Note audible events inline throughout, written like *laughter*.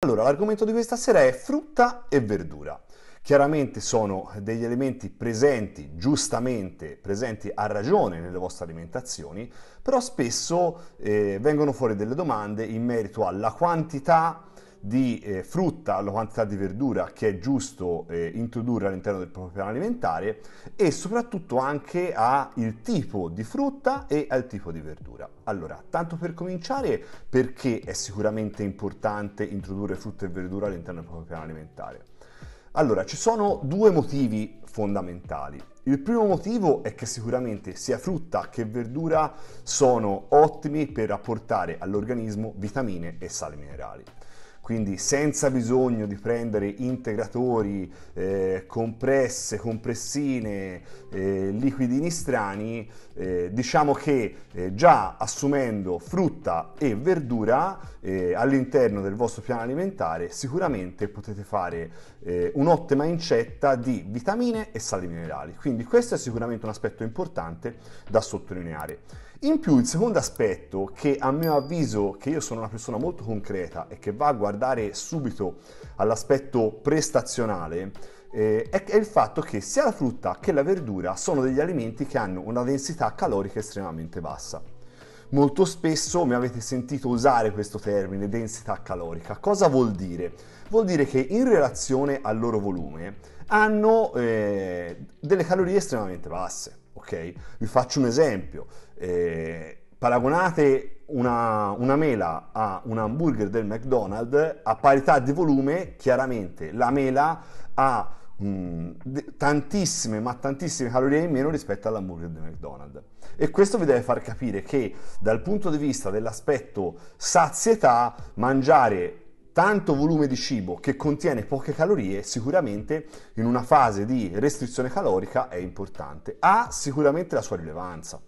Allora, l'argomento di questa sera è frutta e verdura. Chiaramente sono degli elementi presenti, giustamente presenti a ragione nelle vostre alimentazioni, però spesso eh, vengono fuori delle domande in merito alla quantità, di eh, frutta, la quantità di verdura che è giusto eh, introdurre all'interno del proprio piano alimentare e soprattutto anche al tipo di frutta e al tipo di verdura. Allora, tanto per cominciare, perché è sicuramente importante introdurre frutta e verdura all'interno del proprio piano alimentare? Allora, ci sono due motivi fondamentali. Il primo motivo è che sicuramente sia frutta che verdura sono ottimi per apportare all'organismo vitamine e sali minerali quindi senza bisogno di prendere integratori, eh, compresse, compressine, eh, liquidini strani, eh, diciamo che eh, già assumendo frutta e verdura eh, all'interno del vostro piano alimentare sicuramente potete fare eh, un'ottima incetta di vitamine e sali minerali, quindi questo è sicuramente un aspetto importante da sottolineare. In più il secondo aspetto che a mio avviso, che io sono una persona molto concreta e che va a guardare subito all'aspetto prestazionale, eh, è, il fatto che sia la frutta che la verdura sono degli alimenti che hanno una densità calorica estremamente bassa. Molto spesso mi avete sentito usare questo termine densità calorica. Cosa vuol dire? Vuol dire che in relazione al loro volume hanno eh, delle calorie estremamente basse ok? Vi faccio un esempio, eh, paragonate una, una, mela a un hamburger del McDonald's, a parità di volume, chiaramente la mela ha mh, mm, tantissime, ma tantissime calorie in meno rispetto all'hamburger del McDonald's. E questo vi deve far capire che dal punto di vista dell'aspetto sazietà, mangiare tanto volume di cibo che contiene poche calorie sicuramente in una fase di restrizione calorica è importante, ha sicuramente la sua rilevanza.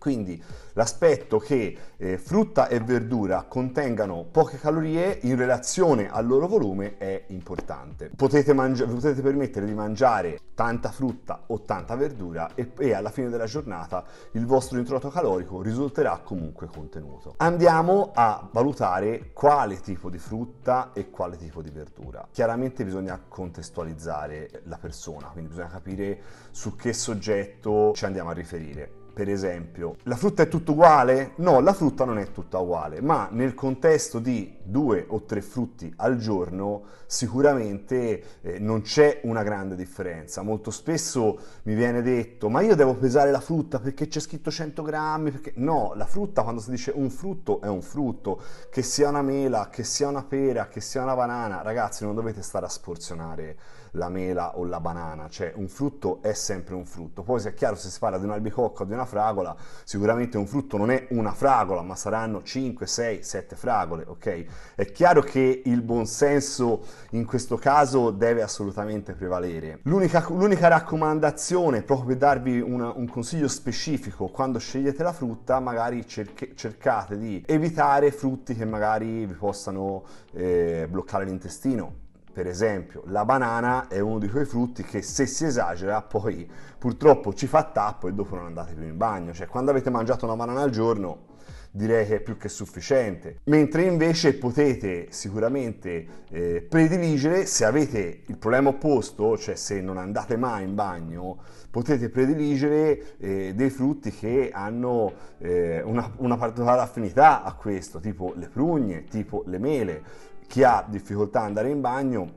Quindi l'aspetto che eh, frutta e verdura contengano poche calorie in relazione al loro volume è importante. Potete, mangi- potete permettere di mangiare tanta frutta o tanta verdura e, e alla fine della giornata il vostro introito calorico risulterà comunque contenuto. Andiamo a valutare quale tipo di frutta e quale tipo di verdura. Chiaramente bisogna contestualizzare la persona, quindi bisogna capire su che soggetto ci andiamo a riferire per esempio. La frutta è tutta uguale? No, la frutta non è tutta uguale, ma nel contesto di due o tre frutti al giorno sicuramente eh, non c'è una grande differenza. Molto spesso mi viene detto, ma io devo pesare la frutta perché c'è scritto 100 grammi, perché... No, la frutta quando si dice un frutto è un frutto, che sia una mela, che sia una pera, che sia una banana, ragazzi non dovete stare a sporzionare la mela o la banana, cioè un frutto è sempre un frutto. Poi se è chiaro se si parla di un'albicocca o di una fragola, sicuramente un frutto non è una fragola, ma saranno 5, 6, 7 fragole, ok? È chiaro che il buonsenso in questo caso deve assolutamente prevalere. L'unica, l'unica raccomandazione, proprio per darvi una, un consiglio specifico, quando scegliete la frutta magari cerche, cercate di evitare frutti che magari vi possano eh, bloccare l'intestino per esempio, la banana è uno di quei frutti che se si esagera poi purtroppo ci fa tappo e dopo non andate più in bagno. Cioè, quando avete mangiato una banana al giorno, direi che è più che sufficiente. Mentre invece potete sicuramente eh, prediligere, se avete il problema opposto, cioè se non andate mai in bagno, potete prediligere eh, dei frutti che hanno eh, una, una particolare affinità a questo, tipo le prugne, tipo le mele chi ha difficoltà ad andare in bagno,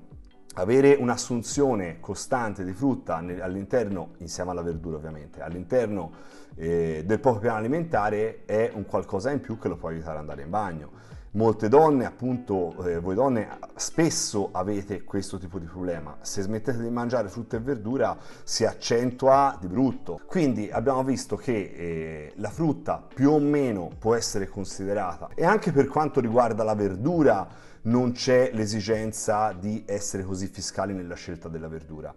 avere un'assunzione costante di frutta all'interno, insieme alla verdura ovviamente, all'interno eh, del proprio piano alimentare è un qualcosa in più che lo può aiutare ad andare in bagno. Molte donne, appunto, eh, voi donne spesso avete questo tipo di problema. Se smettete di mangiare frutta e verdura si accentua di brutto. Quindi abbiamo visto che eh, la frutta più o meno può essere considerata e anche per quanto riguarda la verdura non c'è l'esigenza di essere così fiscali nella scelta della verdura.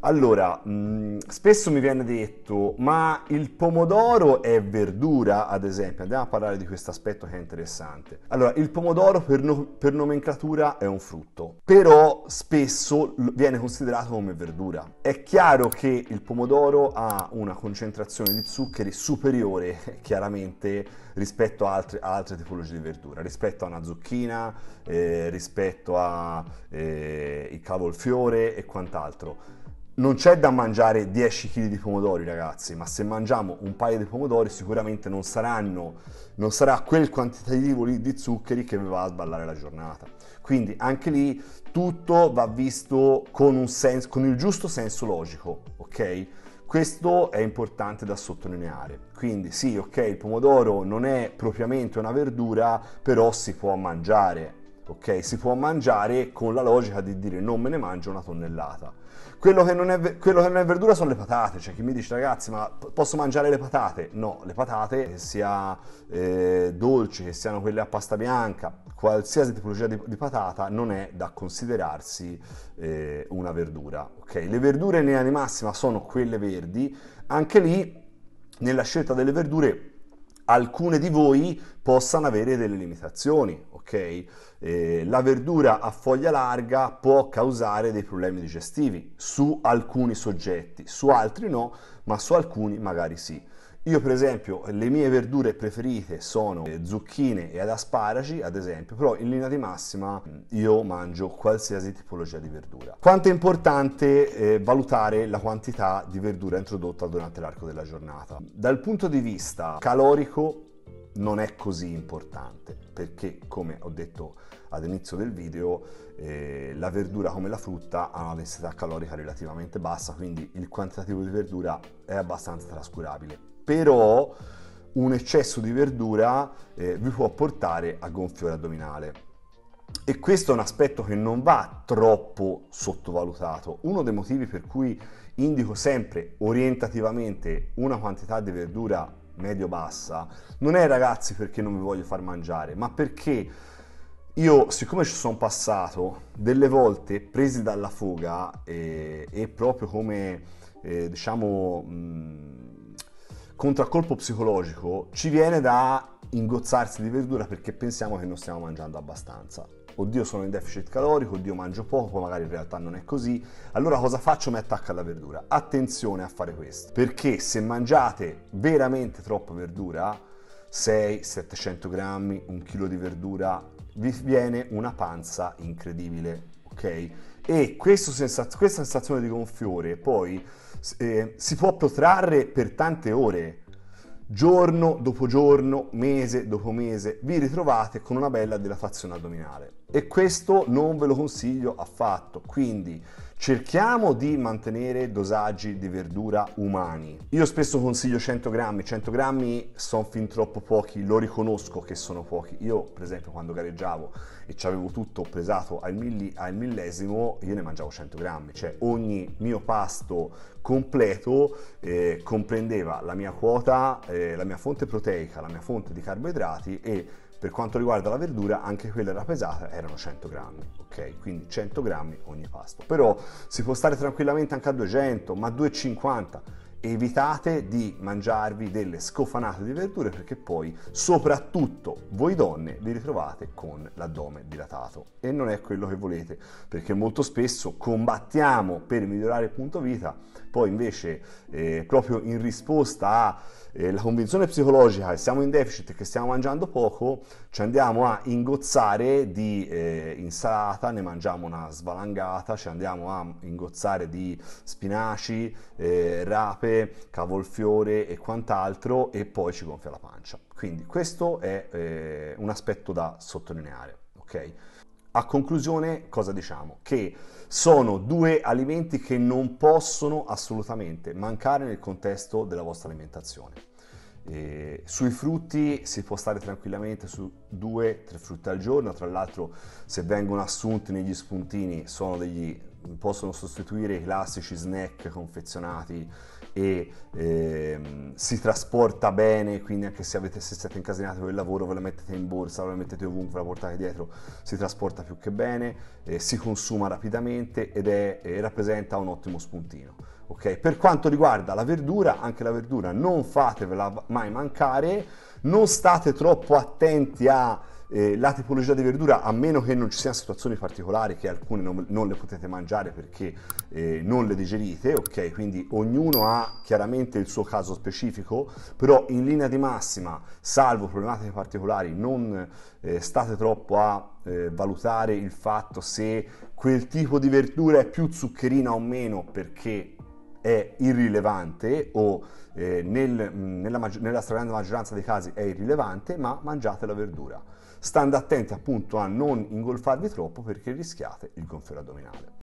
Allora, mh, mm, spesso mi viene detto, ma il pomodoro è verdura, ad esempio? Andiamo a parlare di questo aspetto che è interessante. Allora, il pomodoro per, no, per nomenclatura è un frutto, però spesso viene considerato come verdura. È chiaro che il pomodoro ha una concentrazione di zuccheri superiore, *laughs* chiaramente, rispetto a altre, a altre tipologie di verdura, rispetto a una zucchina, eh, rispetto a eh, cavolfiore e quant'altro non c'è da mangiare 10 kg di pomodori, ragazzi, ma se mangiamo un paio di pomodori sicuramente non, saranno, non sarà quel quantitativo di zuccheri che vi va a sballare la giornata. Quindi anche lì tutto va visto con, senso, con il giusto senso logico, ok? Questo è importante da sottolineare. Quindi sì, ok, il pomodoro non è propriamente una verdura, però si può mangiare, ok? Si può mangiare con la logica di dire non me ne mangio una tonnellata. Quello che, non è, che non è verdura sono le patate, cioè chi mi dice ragazzi ma posso mangiare le patate? No, le patate che sia eh, dolci, che siano quelle a pasta bianca, qualsiasi tipologia di, di patata non è da considerarsi eh, una verdura, ok? Le verdure in linea di massima sono quelle verdi, anche lì nella scelta delle verdure alcune di voi possano avere delle limitazioni, ok? Eh, la verdura a foglia larga può causare dei problemi digestivi su alcuni soggetti, su altri no, ma su alcuni magari sì. Io per esempio le mie verdure preferite sono eh, zucchine ed asparagi, ad esempio, però in linea di massima mm, io mangio qualsiasi tipologia di verdura. Quanto è importante eh, valutare la quantità di verdura introdotta durante l'arco della giornata? Dal punto di vista calorico non è così importante perché come ho detto all'inizio del video eh, la verdura come la frutta ha una densità calorica relativamente bassa quindi il quantitativo di verdura è abbastanza trascurabile però un eccesso di verdura eh, vi può portare a gonfiore addominale e questo è un aspetto che non va troppo sottovalutato. Uno dei motivi per cui indico sempre orientativamente una quantità di verdura medio-bassa, non è ragazzi perché non vi voglio far mangiare, ma perché io, siccome ci sono passato, delle volte presi dalla fuga e, e proprio come, eh, diciamo, mh, contraccolpo psicologico, ci viene da ingozzarsi di verdura perché pensiamo che non stiamo mangiando abbastanza oddio sono in deficit calorico, oddio mangio poco, magari in realtà non è così, allora cosa faccio? Mi attacco alla verdura. Attenzione a fare questo, perché se mangiate veramente troppa verdura, 600-700 grammi, un chilo di verdura, vi viene una panza incredibile, ok? E sensaz- questa sensazione di gonfiore poi eh, si può protrarre per tante ore giorno dopo giorno, mese dopo mese, vi ritrovate con una bella dilatazione addominale. E questo non ve lo consiglio affatto. Quindi Cerchiamo di mantenere dosaggi di verdura umani. Io spesso consiglio 100 grammi, 100 grammi sono fin troppo pochi, lo riconosco che sono pochi. Io per esempio quando gareggiavo e ci avevo tutto pesato al, milli, al millesimo, io ne mangiavo 100 grammi, cioè ogni mio pasto completo eh, comprendeva la mia quota, eh, la mia fonte proteica, la mia fonte di carboidrati e per quanto riguarda la verdura, anche quella era pesata, erano 100 grammi, ok? Quindi 100 grammi ogni pasto. Però si può stare tranquillamente anche a 200, ma 250 evitate di mangiarvi delle scofanate di verdure perché poi soprattutto voi donne vi ritrovate con l'addome dilatato e non è quello che volete perché molto spesso combattiamo per migliorare il punto vita poi invece eh, proprio in risposta alla eh, convinzione psicologica che siamo in deficit e che stiamo mangiando poco ci andiamo a ingozzare di eh, insalata ne mangiamo una svalangata ci andiamo a ingozzare di spinaci eh, rape rape, cavolfiore e quant'altro e poi ci gonfia la pancia. Quindi questo è eh, un aspetto da sottolineare, ok? A conclusione cosa diciamo? Che sono due alimenti che non possono assolutamente mancare nel contesto della vostra alimentazione. E sui frutti si può stare tranquillamente su 2-3 frutti al giorno, tra l'altro se vengono assunti negli spuntini sono degli possono sostituire i classici snack confezionati e ehm, si trasporta bene, quindi anche se, avete, se siete incasinati con il lavoro ve la mettete in borsa, ve la mettete ovunque, ve la portate dietro, si trasporta più che bene, eh, si consuma rapidamente ed è, eh, rappresenta un ottimo spuntino. Okay? Per quanto riguarda la verdura, anche la verdura non fatevela mai mancare, non state troppo attenti a eh, la tipologia di verdura, a meno che non ci siano situazioni particolari che alcune non, non le potete mangiare perché eh, non le digerite, ok? Quindi ognuno ha chiaramente il suo caso specifico, però in linea di massima, salvo problematiche particolari, non eh, state troppo a eh, valutare il fatto se quel tipo di verdura è più zuccherina o meno perché è irrilevante o eh, nel, nella, nella stragrande maggioranza dei casi è irrilevante, ma mangiate la verdura stando attenti appunto a non ingolfarvi troppo perché rischiate il gonfio addominale.